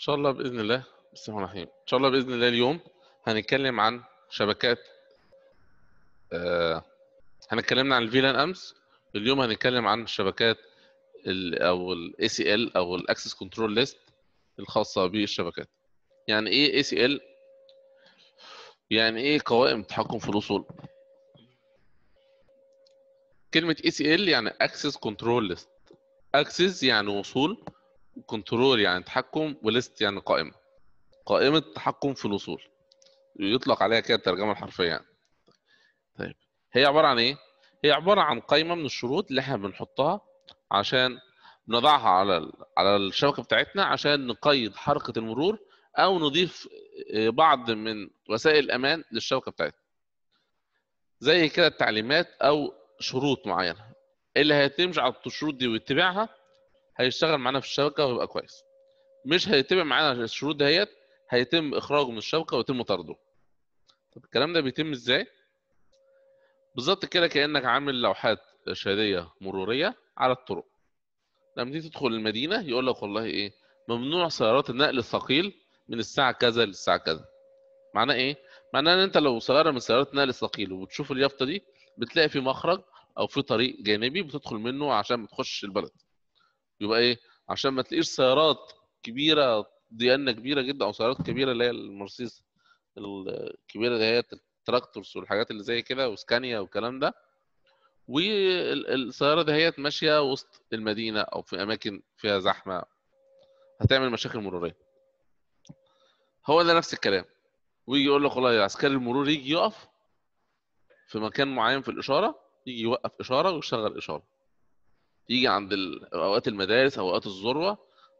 ان شاء الله باذن الله بسم الله الرحمن الرحيم ان شاء الله باذن الله اليوم هنتكلم عن شبكات آه هنتكلمنا عن الفيلان امس اليوم هنتكلم عن الشبكات الـ او الاي سي ال او الاكسس كنترول ليست الخاصه بالشبكات يعني ايه اي سي ال يعني ايه قوائم تحكم في الوصول كلمه اي سي ال يعني اكسس كنترول ليست اكسس يعني وصول كنترول يعني تحكم وليست يعني قائمه قائمه تحكم في الوصول يطلق عليها كده الترجمه الحرفيه يعني. طيب هي عباره عن ايه هي عباره عن قائمه من الشروط اللي احنا بنحطها عشان نضعها على على الشبكه بتاعتنا عشان نقيد حركه المرور او نضيف آه، بعض من وسائل الامان للشبكه بتاعتنا زي كده التعليمات او شروط معينه اللي هيتمشي على الشروط دي ويتبعها هيشتغل معانا في الشبكه ويبقى كويس مش هيتبع معانا الشروط دهيت هيتم اخراجه من الشبكه ويتم طرده طب الكلام ده بيتم ازاي بالظبط كده كانك عامل لوحات ارشاديه مروريه على الطرق لما تيجي تدخل المدينه يقول لك والله ايه ممنوع سيارات النقل الثقيل من الساعه كذا للساعه كذا معناه ايه معناه ان انت لو سياره من سيارات النقل الثقيل وبتشوف اليافطه دي بتلاقي في مخرج او في طريق جانبي بتدخل منه عشان ما تخش البلد يبقى ايه عشان ما تلاقيش سيارات كبيره ديانة كبيره جدا او سيارات كبيره اللي هي المرسيدس الكبيره اللي هي التراكتورز والحاجات اللي زي كده وسكانيا والكلام ده والسياره هيت ماشيه وسط المدينه او في اماكن فيها زحمه هتعمل مشاكل مروريه هو ده نفس الكلام ويجي يقول لك والله عسكري المرور يجي يقف في مكان معين في الاشاره يجي يوقف اشاره ويشغل اشاره يجي عند اوقات المدارس او اوقات الذروه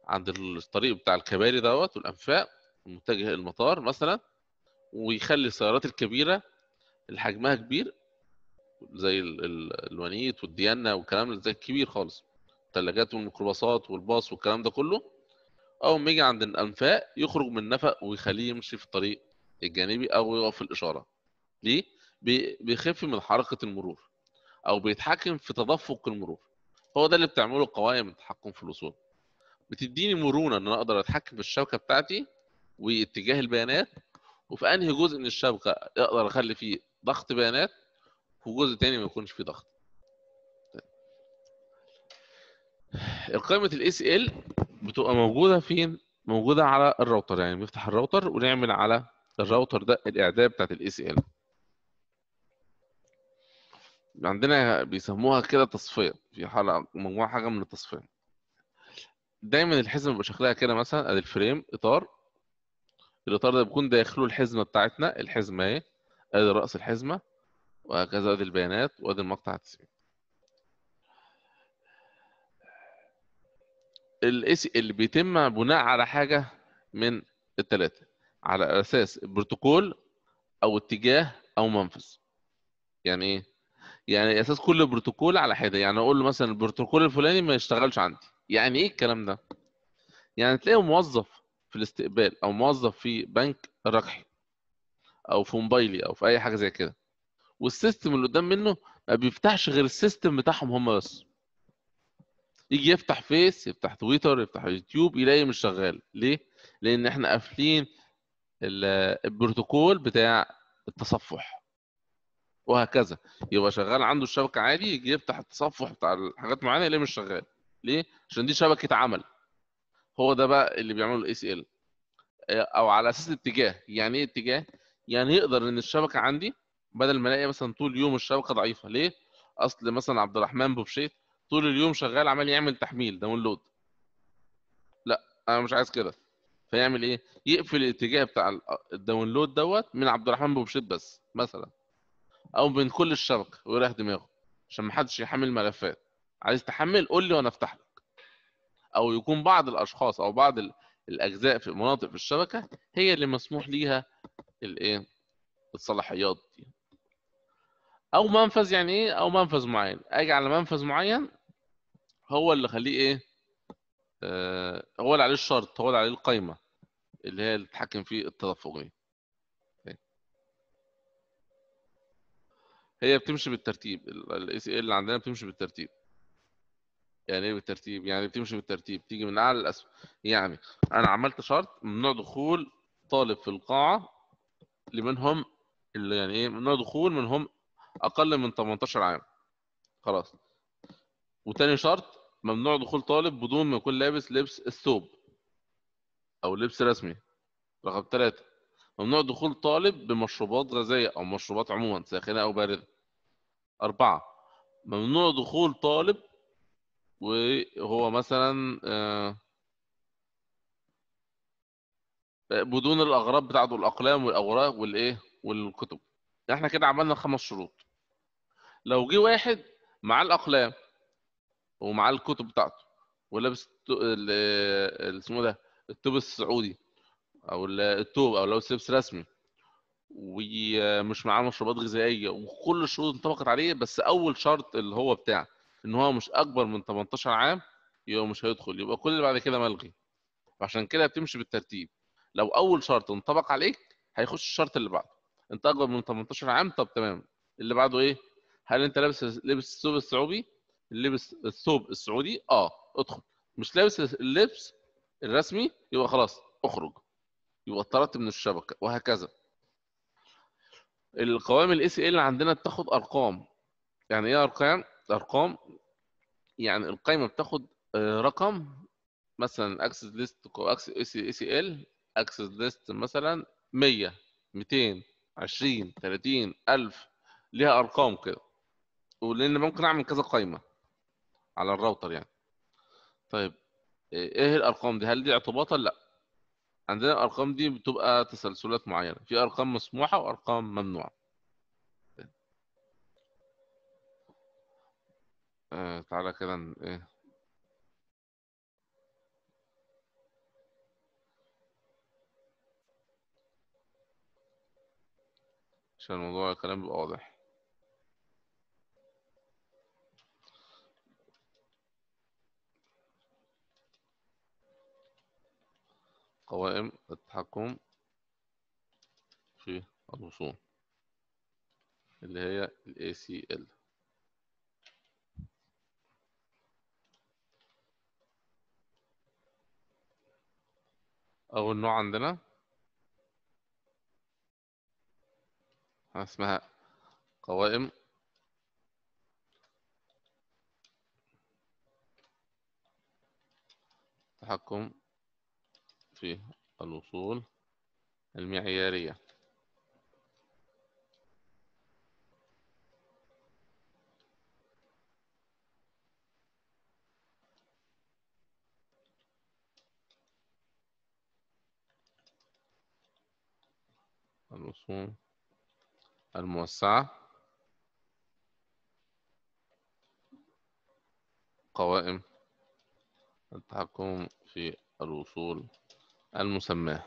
عند الطريق بتاع الكباري دوت والانفاق متجه المطار مثلا ويخلي السيارات الكبيره اللي حجمها كبير زي الوانيت والديانة والكلام ده زي الكبير خالص الثلاجات والميكروباصات والباص والكلام ده كله أول ما يجي عند الأنفاق يخرج من النفق ويخليه يمشي في الطريق الجانبي أو يقف في الإشارة ليه؟ بيخف من حركة المرور أو بيتحكم في تدفق المرور هو ده اللي بتعمله القوائم التحكم في الاصول بتديني مرونه ان انا اقدر اتحكم في الشبكه بتاعتي واتجاه البيانات وفي انهي جزء من الشبكه اقدر اخلي فيه ضغط بيانات وجزء تاني ما يكونش فيه ضغط قائمه الاس ال بتبقى موجوده فين موجوده على الراوتر يعني بنفتح الراوتر ونعمل على الراوتر ده الاعداد بتاعت الاس ال عندنا بيسموها كده تصفيه في حلقه مجموعه حاجه من التصفيه دايما الحزمه بيبقى شكلها كده مثلا ادي الفريم اطار الاطار ده بيكون داخله الحزمه بتاعتنا الحزمه اهي ادي راس الحزمه وهكذا ادي البيانات وادي المقطع التسمين الاس اللي بيتم بناء على حاجه من الثلاثه على اساس البروتوكول او اتجاه او منفذ يعني ايه يعني اساس كل بروتوكول على حده يعني اقول له مثلا البروتوكول الفلاني ما يشتغلش عندي يعني ايه الكلام ده يعني تلاقي موظف في الاستقبال او موظف في بنك رقحي او في موبايلي او في اي حاجه زي كده والسيستم اللي قدام منه ما بيفتحش غير السيستم بتاعهم هم بس يجي يفتح فيس يفتح تويتر يفتح يوتيوب يلاقي مش شغال ليه لان احنا قافلين البروتوكول بتاع التصفح وهكذا يبقى شغال عنده الشبكه عادي يجي يفتح التصفح بتاع الحاجات معينه ليه مش شغال ليه عشان دي شبكه عمل هو ده بقى اللي بيعمله الاي سي ال آه، او على اساس اتجاه يعني ايه اتجاه يعني يقدر ان الشبكه عندي بدل ما الاقي مثلا طول اليوم الشبكه ضعيفه ليه اصل مثلا عبد الرحمن بوبشيت طول اليوم شغال عمال يعمل تحميل داونلود لا انا مش عايز كده فيعمل ايه يقفل الاتجاه بتاع آه، الداونلود دوت من عبد الرحمن بوبشيت بس مثلا او من كل الشبكه ويريح دماغه عشان ما حدش يحمل ملفات عايز تحمل قول لي وانا افتح لك او يكون بعض الاشخاص او بعض الاجزاء في مناطق في الشبكه هي اللي مسموح ليها الايه الصلاحيات دي او منفذ يعني ايه او منفذ معين اجي على منفذ معين هو اللي خليه ايه آه هو اللي عليه الشرط هو اللي عليه القايمه اللي هي اللي تتحكم فيه التدفقين هي بتمشي بالترتيب الاي سي ال عندنا بتمشي بالترتيب يعني ايه بالترتيب يعني بتمشي بالترتيب تيجي من اعلى لاسفل يعني انا عملت شرط ممنوع دخول طالب في القاعه لمن هم اللي يعني ايه ممنوع دخول من هم اقل من 18 عام خلاص وتاني شرط ممنوع دخول طالب بدون ما يكون لابس لبس الثوب او لبس رسمي رقم ثلاثة ممنوع دخول طالب بمشروبات غازية أو مشروبات عموما ساخنة أو باردة أربعة ممنوع دخول طالب وهو مثلا آه، بدون الأغراض بتاعته الأقلام والأوراق والإيه والكتب احنا كده عملنا خمس شروط لو جه واحد معاه الأقلام ومعاه الكتب بتاعته ولابس اسمه ده التوب السعودي او التوب او لو سيبس رسمي ومش معاه مشروبات غذائيه وكل الشروط انطبقت عليه بس اول شرط اللي هو بتاع ان هو مش اكبر من 18 عام يبقى مش هيدخل يبقى كل اللي بعد كده ملغي وعشان كده بتمشي بالترتيب لو اول شرط انطبق عليك هيخش الشرط اللي بعده انت اكبر من 18 عام طب تمام اللي بعده ايه هل انت لابس لبس الثوب السعودي اللبس الثوب السعودي اه ادخل مش لابس اللبس الرسمي يبقى خلاص اخرج يبقى اتطردت من الشبكه وهكذا القوائم الاي سي ال عندنا بتاخد ارقام يعني ايه ارقام ارقام يعني القايمه بتاخد آه، رقم مثلا اكسس ليست اي سي ال اكسس ليست مثلا 100 200 20 30 1000 ليها ارقام كده ولان ممكن اعمل كذا قايمه على الراوتر يعني طيب آه، ايه الارقام دي هل دي اعتباطا لا عندنا الارقام دي بتبقى تسلسلات معينه في ارقام مسموحه وارقام ممنوعه آه تعالى كده ايه عشان الموضوع الكلام يبقى واضح قوائم التحكم في الوصول اللي هي ال ACL أول نوع عندنا اسمها قوائم تحكم فيه الوصول المعيارية الوصول الموسعة قوائم التحكم في الوصول المسماه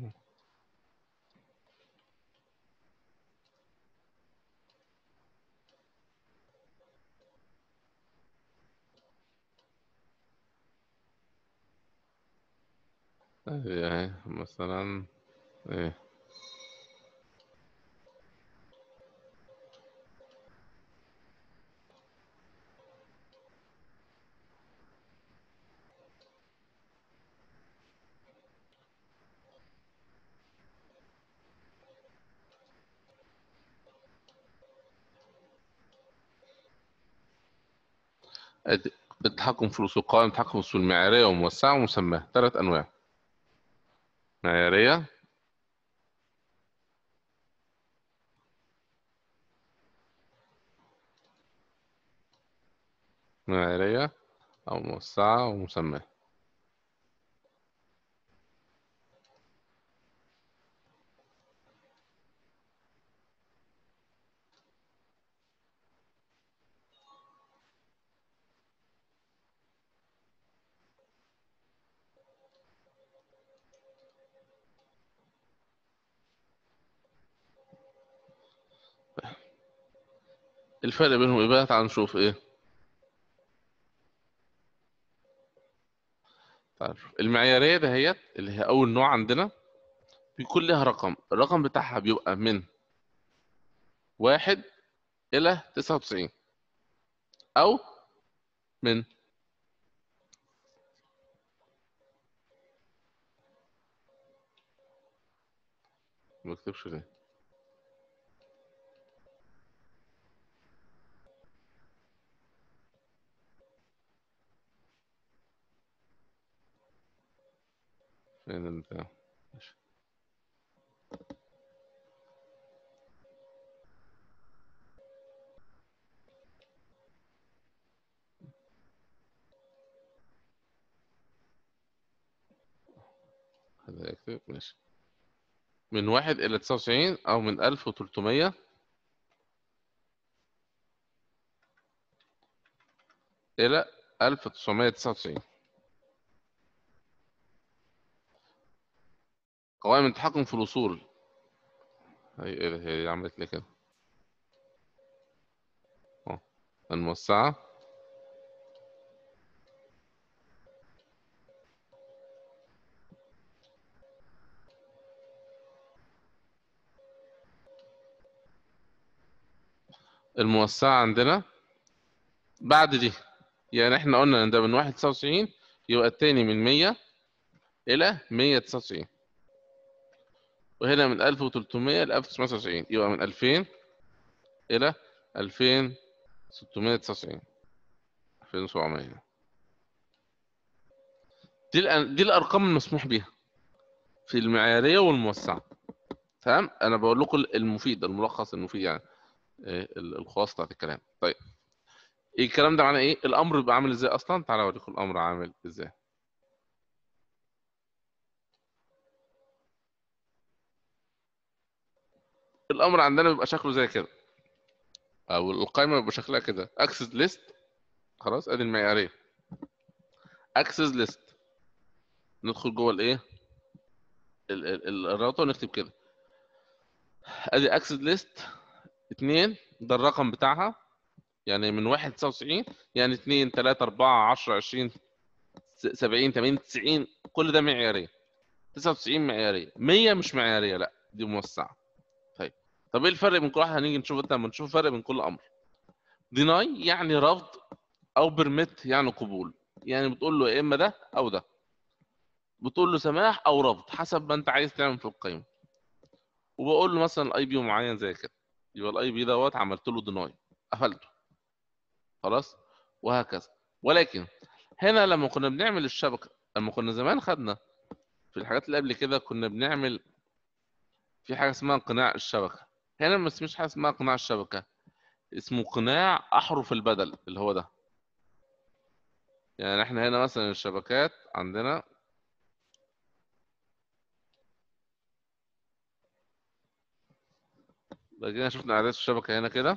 mm Ya, yeah, مثلا التحكم في الوثقان التحكم في معياريه وموسعة ومسماة ثلاث أنواع معيارية معيارية أو موسعة ومسماة الفرق بينهم ايه بقى تعال نشوف ايه نشوف طيب، المعياريه دهيت اللي هي اول نوع عندنا بيكون لها رقم الرقم بتاعها بيبقى من واحد الى تسعة وتسعين او من مكتبش ليه لان انت هذا يكتب ماشي من واحد إلى تسعة وتسعين أو من ألف وتلتمية إلى ألف وتسعمية تسعة وتسعين قوائم التحكم في الوصول هي ايه هي عملت لي كده اه الموسعة الموسعة عندنا بعد دي يعني احنا قلنا ان ده من تسعة وتسعين يبقى التاني من 100 الى 199 وهنا من 1300 ل 1999 يبقى من 2000 إلى 2699 2700 دي دي الأرقام المسموح بها في المعيارية والموسعة تمام أنا بقول لكم المفيد الملخص المفيد يعني إيه، الخلاصة بتاعت الكلام طيب الكلام ده معناه إيه؟ الأمر بيبقى عامل إزاي أصلا؟ تعالى أوريكم الأمر عامل إزاي الامر عندنا بيبقى شكله زي كده او القائمه بيبقى شكلها كده اكسس ليست خلاص ادي المعياريه اكسس ليست ندخل جوه الايه الراوتر ونكتب كده ادي اكسس ليست 2 ده الرقم بتاعها يعني من 1 99 يعني 2 3 4 10 20 70 80 90 كل ده معياريه 99 معياريه 100 مش معياريه لا دي موسعه طب ايه الفرق بين كل واحد هنيجي نشوف لما نشوف الفرق بين كل امر ديناي يعني رفض او بيرميت يعني قبول يعني بتقول له يا اما ده او ده بتقول له سماح او رفض حسب ما انت عايز تعمل في القائمه وبقول له مثلا الاي بي معين زي كده يبقى الاي بي دوت عملت له ديناي قفلته خلاص وهكذا ولكن هنا لما كنا بنعمل الشبكه لما كنا زمان خدنا في الحاجات اللي قبل كده كنا بنعمل في حاجه اسمها قناع الشبكه هنا ما اسمهش حاجه اسمها قناع الشبكه اسمه قناع احرف البدل اللي هو ده يعني احنا هنا مثلا الشبكات عندنا بقينا شفنا اعداد الشبكه هنا كده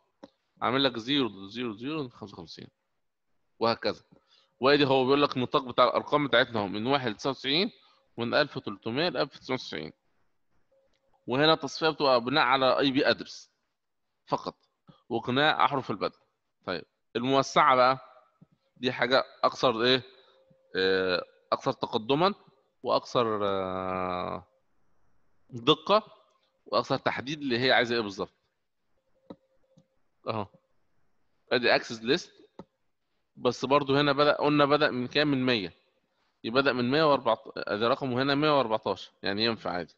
عامل لك 0 0 0 55 وهكذا وادي هو بيقول لك النطاق بتاع الارقام بتاعتنا اهو من 1 ل 99 ومن 1300 ل 1990 وهنا التصفيه بتبقى بناء على اي بي ادرس فقط وقناع احرف البدء طيب الموسعه بقى دي حاجه اكثر ايه آه، اكثر تقدما واكثر آه، دقه واكثر تحديد اللي هي عايزه ايه بالظبط اهو ادي اكسس ليست بس برضو هنا بدا قلنا بدا من كام من 100 يبقى بدا من 114 ادي رقمه هنا 114 يعني ينفع عادي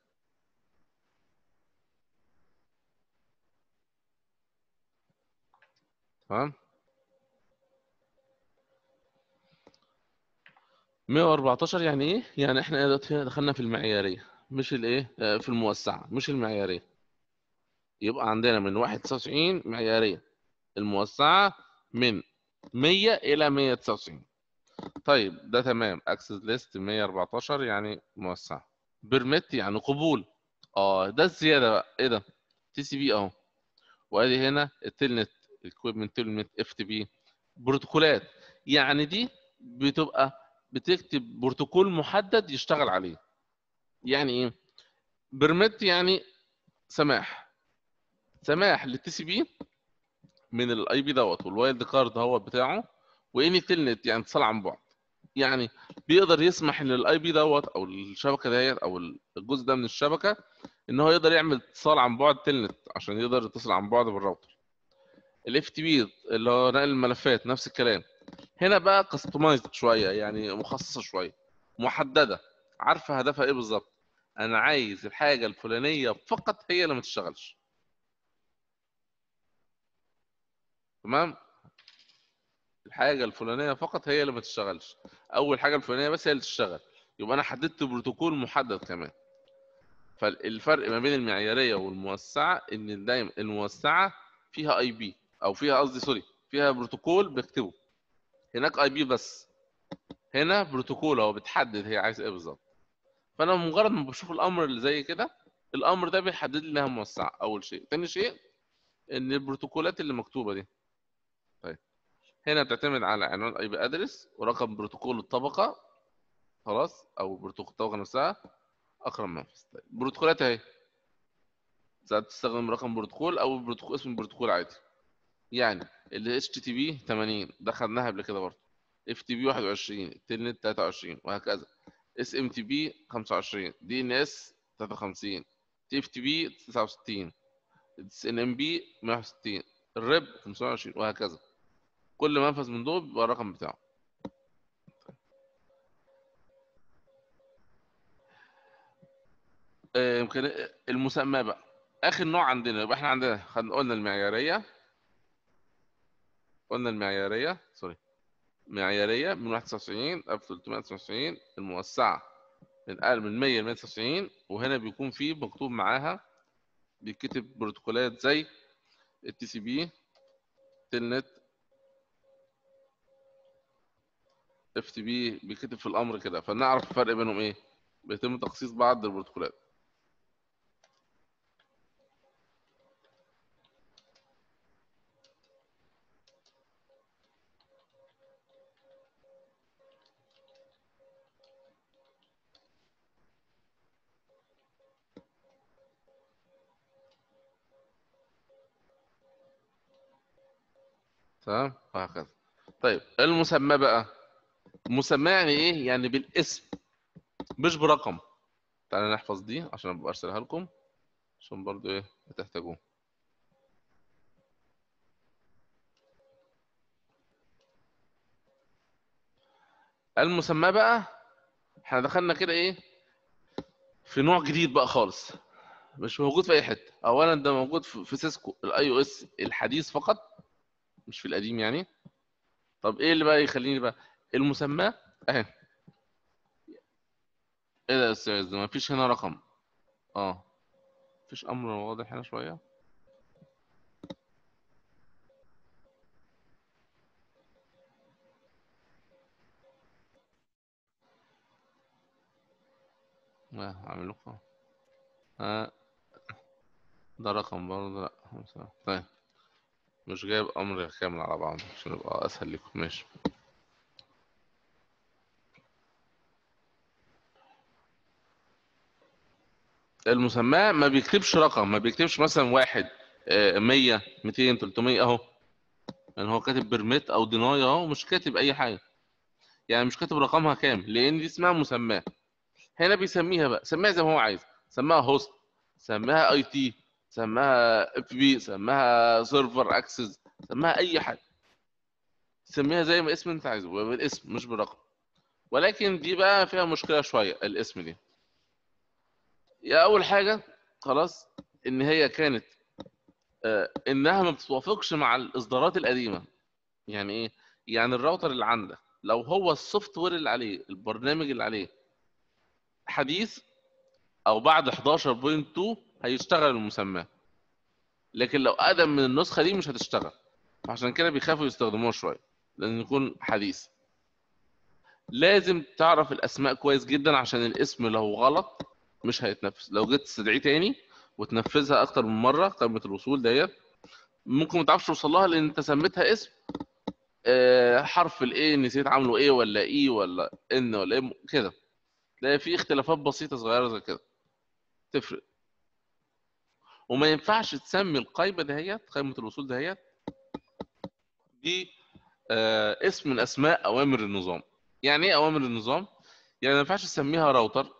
تمام 114 يعني ايه يعني احنا دلوقتي دخلنا في المعياريه مش الايه آه، في الموسعه مش المعياريه يبقى عندنا من 199 معيارية الموسعة من 100 إلى 199 طيب ده تمام اكسس ليست 114 يعني موسعة بيرميت يعني قبول اه ده الزيادة بقى ايه ده تي سي بي اهو وادي هنا التلنت اكويبمنت تلنت اف تي بي بروتوكولات يعني دي بتبقى بتكتب بروتوكول محدد يشتغل عليه يعني ايه بيرميت يعني سماح سماح للتي سي بي من الاي بي دوت والوايلد كارد هو بتاعه واني تلنت يعني اتصال عن بعد يعني بيقدر يسمح ان الاي بي دوت او الشبكه ديت او الجزء ده من الشبكه ان هو يقدر يعمل اتصال عن بعد تلنت عشان يقدر يتصل عن بعد بالراوتر الاف تي بي اللي هو نقل الملفات نفس الكلام هنا بقى كاستمايزد شويه يعني مخصصه شويه محدده عارفه هدفها ايه بالظبط انا عايز الحاجه الفلانيه فقط هي اللي ما تشتغلش تمام الحاجه الفلانيه فقط هي اللي ما تشتغلش اول حاجه الفلانيه بس هي اللي تشتغل يبقى انا حددت بروتوكول محدد كمان فالفرق ما بين المعياريه والموسعه ان دايما الموسعه فيها اي بي او فيها قصدي سوري فيها بروتوكول بيكتبه هناك اي بي بس هنا بروتوكول هو بتحدد هي عايز ايه بالظبط فانا مجرد ما بشوف الامر اللي زي كده الامر ده بيحدد لي انها موسعه اول شيء ثاني شيء ان البروتوكولات اللي مكتوبه دي هنا بتعتمد على عنوان اي بي ادرس ورقم بروتوكول الطبقه خلاص او بروتوكول الطبقه نفسها اقرب منفذ طيب بروتوكولات اهي ساعات تستخدم رقم بروتوكول او بروتوكول اسم بروتوكول عادي يعني ال HTTP 80 ده خدناها قبل كده برضه FTP 21 التلنت 23 وهكذا SMTP 25 DNS 53 TFTP 69 SNMP 160 الرب 25 وهكذا كل منفذ من دول بيبقى الرقم بتاعه آه، يمكن المسمى بقى اخر نوع عندنا يبقى احنا عندنا قلنا المعياريه قلنا المعياريه سوري معياريه من 91 1399 الموسعه من اقل من 100 ل 199 وهنا بيكون في مكتوب معاها بيتكتب بروتوكولات زي التي سي بي تلنت اف تي بي بيكتب في الامر كده فنعرف الفرق بينهم ايه بيتم تخصيص بعض البروتوكولات تمام وهكذا طيب المسمى بقى مسماه يعني ايه؟ يعني بالاسم مش برقم تعالى نحفظ دي عشان ابقى ارسلها لكم عشان برضو ايه هتحتاجوه المسمى بقى احنا دخلنا كده ايه في نوع جديد بقى خالص مش موجود في اي حته اولا ده موجود في سيسكو الاي او اس الحديث فقط مش في القديم يعني طب ايه اللي بقى يخليني بقى المسماه اهي ايه ده يا استاذ ما فيش هنا رقم اه فيش امر واضح هنا شويه هعمل لكم آه. ده رقم برضه لا طيب مش جايب امر كامل على بعضه عشان يبقى اسهل لكم ماشي المسماه ما بيكتبش رقم ما بيكتبش مثلا واحد 100 200 300 اهو يعني هو كاتب بيرميت او ديناي اهو مش كاتب اي حاجه يعني مش كاتب رقمها كام لان دي اسمها مسماه هنا بيسميها بقى سميها زي ما هو عايز سماها هوست سماها اي تي سماها اف بي سماها سيرفر اكسس سماها اي حاجه سميها زي ما اسم انت عايزه بالاسم مش برقم ولكن دي بقى فيها مشكله شويه الاسم دي يا اول حاجه خلاص ان هي كانت آه، انها ما بتتوافقش مع الاصدارات القديمه يعني ايه يعني الراوتر اللي عندك لو هو السوفت وير اللي عليه البرنامج اللي عليه حديث او بعد 11.2 هيشتغل المسمى لكن لو اقدم من النسخه دي مش هتشتغل عشان كده بيخافوا يستخدموها شويه لان يكون حديث لازم تعرف الاسماء كويس جدا عشان الاسم لو غلط مش هيتنفذ لو جيت تستدعيه تاني وتنفذها اكتر من مره قائمه الوصول ديت ممكن ما تعرفش توصل لها لان انت سميتها اسم آه، حرف الاي نسيت عامله ايه ولا اي e ولا ان ولا ايه كده تلاقي في اختلافات بسيطه صغيره زي كده تفرق وما ينفعش تسمي القائمه دهيت قائمه الوصول دهيت ب آه، اسم من اسماء اوامر النظام يعني ايه اوامر النظام يعني ما ينفعش تسميها راوتر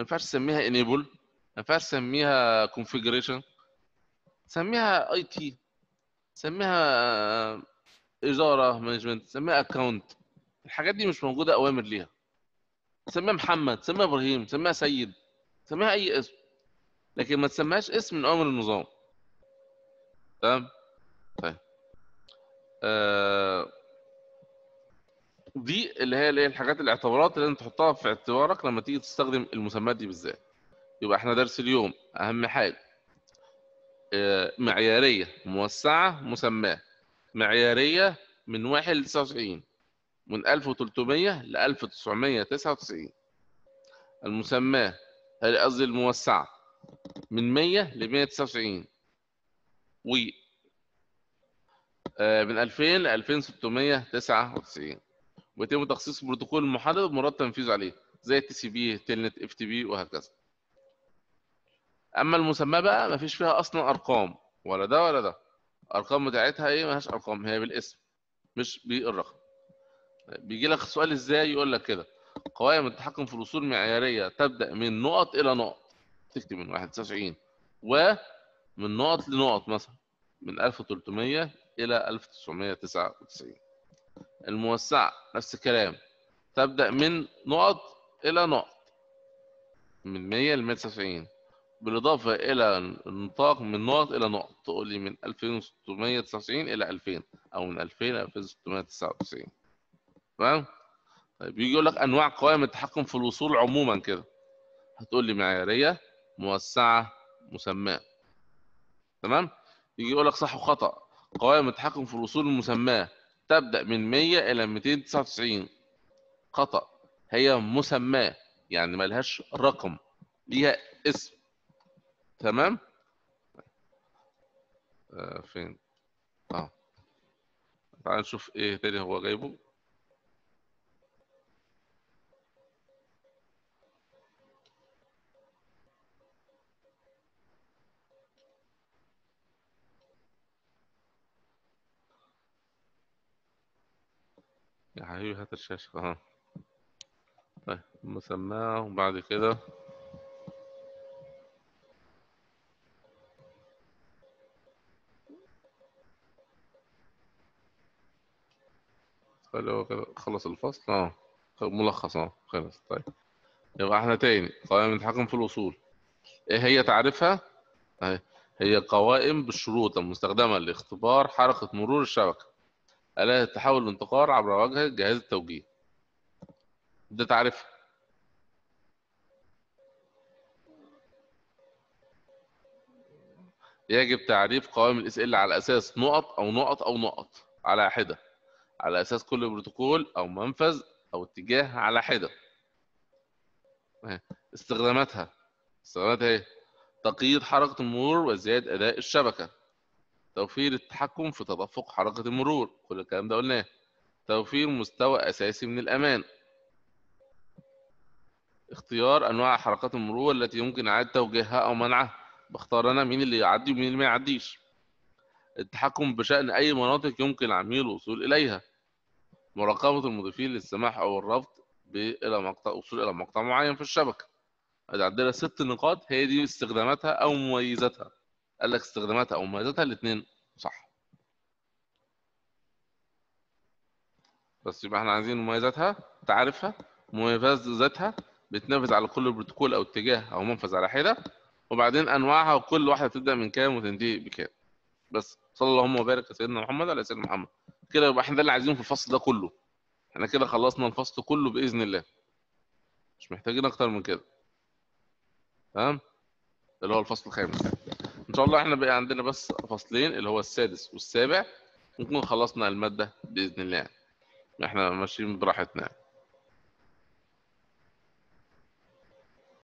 ما ينفعش تسميها انيبل ما ينفعش تسميها كونفيجريشن سميها اي تي سميها اداره مانجمنت سميها اكونت الحاجات دي مش موجوده اوامر ليها سميها محمد سميها ابراهيم سميها سيد سميها اي اسم لكن ما تسميهاش اسم من اوامر النظام تمام طيب آه دي اللي هي اللي هي الحاجات الاعتبارات اللي انت تحطها في اعتبارك لما تيجي تستخدم المسميات دي بالذات يبقى احنا درس اليوم اهم حاجه آه، معياريه موسعه مسماه معياريه من 1 ل 99 من 1300 ل 1999 المسماه قصدي الموسعه من 100 ل 199 و آه، من 2000 ل 2699 ويتم تخصيص بروتوكول محدد ومراد تنفيذه عليه زي التي سي بي تلنت اف تي بي وهكذا اما المسماه بقى ما فيش فيها اصلا ارقام ولا ده ولا ده ارقام بتاعتها ايه ما لهاش ارقام هي بالاسم مش بالرقم بيجي لك سؤال ازاي يقول لك كده قوائم التحكم في الاصول معياريه تبدا من نقط الى نقط تكتب من 91 ومن نقط لنقط مثلا من 1300 الى 1999 الموسعة نفس الكلام تبدأ من نقط إلى نقط من 100 ل 190 بالإضافة إلى النطاق من نقط إلى نقط تقول لي من 2699 إلى 2000 أو من 2000 إلى 2699 تمام؟ طيب يجي يقول لك أنواع قوائم التحكم في الوصول عموما كده هتقول لي معيارية موسعة مسماة تمام؟ يجي يقول لك صح وخطأ قوائم التحكم في الوصول المسماه تبدأ من 100 إلى 299 خطأ هي مسماة يعني ملهاش رقم ليها اسم تمام آه فين اه تعال نشوف ايه تاني هو جايبه ايوه هات الشاشة اه طيب مسماه وبعد كده طيب، كده خلص الفصل اه طيب، ملخص اه خلص طيب يبقى احنا تاني قوائم التحكم في الاصول ايه هي تعريفها؟ اهي طيب، هي قوائم بالشروط المستخدمة لاختبار حركة مرور الشبكة آلات التحول الانتقار عبر واجهة جهاز التوجيه ده تعرف يجب تعريف قوائم الاس ال على اساس نقط او نقط او نقط على حده على اساس كل بروتوكول او منفذ او اتجاه على حده استخداماتها استخداماتها ايه تقييد حركه المرور وزياده اداء الشبكه توفير التحكم في تدفق حركة المرور كل الكلام ده قلناه توفير مستوى أساسي من الأمان اختيار أنواع حركات المرور التي يمكن إعادة توجيهها أو منعها بختار أنا مين اللي يعدي ومين اللي ما يعديش التحكم بشأن أي مناطق يمكن عميل الوصول إليها مراقبة المضيفين للسماح أو الرفض إلى مقطع وصول إلى مقطع معين في الشبكة. عندنا ست نقاط هي دي استخداماتها أو مميزاتها. قال لك استخداماتها او مميزاتها الاثنين صح بس يبقى احنا عايزين مميزاتها تعرفها مميزاتها بتنافذ على كل بروتوكول او اتجاه او منفذ على حده وبعدين انواعها وكل واحده تبدا من كام وتنتهي بكام بس صلى اللهم وبارك سيدنا محمد على سيدنا محمد كده يبقى احنا ده اللي عايزينه في الفصل ده كله احنا كده خلصنا الفصل كله باذن الله مش محتاجين اكتر من كده تمام اللي هو الفصل الخامس ان شاء الله احنا بقى عندنا بس فصلين اللي هو السادس والسابع ونكون خلصنا الماده باذن الله احنا ماشيين براحتنا